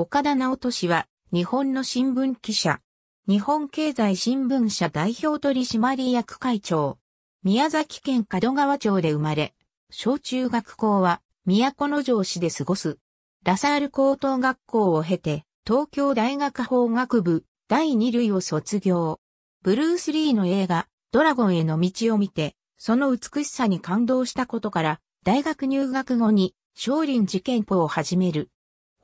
岡田直人氏は、日本の新聞記者。日本経済新聞社代表取締役会長。宮崎県門川町で生まれ、小中学校は、都城市で過ごす。ラサール高等学校を経て、東京大学法学部第二類を卒業。ブルース・リーの映画、ドラゴンへの道を見て、その美しさに感動したことから、大学入学後に、少林寺拳法を始める。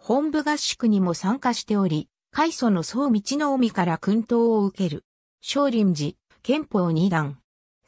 本部合宿にも参加しており、開祖の総道の海から訓導を受ける。少林寺、憲法二段。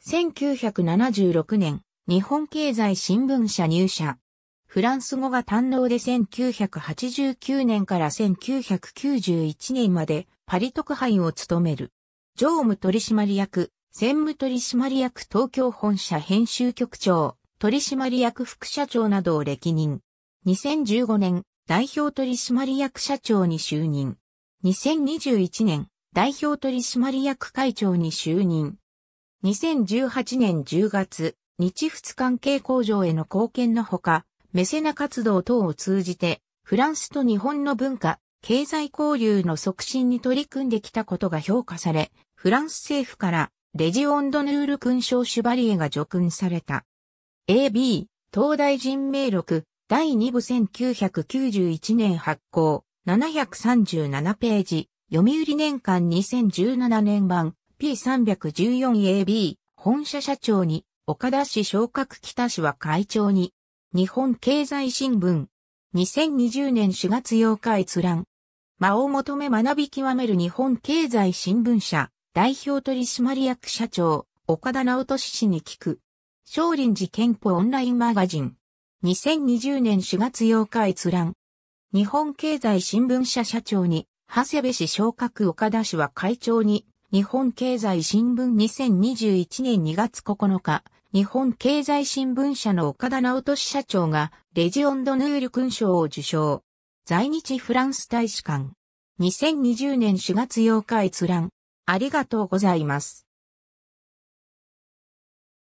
1976年、日本経済新聞社入社。フランス語が堪能で1989年から1991年までパリ特派員を務める。常務取締役、専務取締役東京本社編集局長、取締役副社長などを歴任。2015年、代表取締役社長に就任。2021年、代表取締役会長に就任。2018年10月、日仏関係工場への貢献のほか、メセナ活動等を通じて、フランスと日本の文化、経済交流の促進に取り組んできたことが評価され、フランス政府からレジオンドヌール勲章シュバリエが叙勲された。AB、東大人名録、第2部1991年発行、737ページ、読売年間2017年版 P314AB 本社社長に岡田氏昇格北氏は会長に日本経済新聞2020年4月8日閲覧間を求め学び極める日本経済新聞社代表取締役社長岡田直俊氏に聞く少林寺憲法オンラインマガジン2020年4月8日閲覧。日本経済新聞社社長に、長谷部氏昇格岡田氏は会長に、日本経済新聞2021年2月9日、日本経済新聞社の岡田直俊社長が、レジオンドヌール勲章を受賞。在日フランス大使館。2020年4月8日閲覧。ありがとうございます。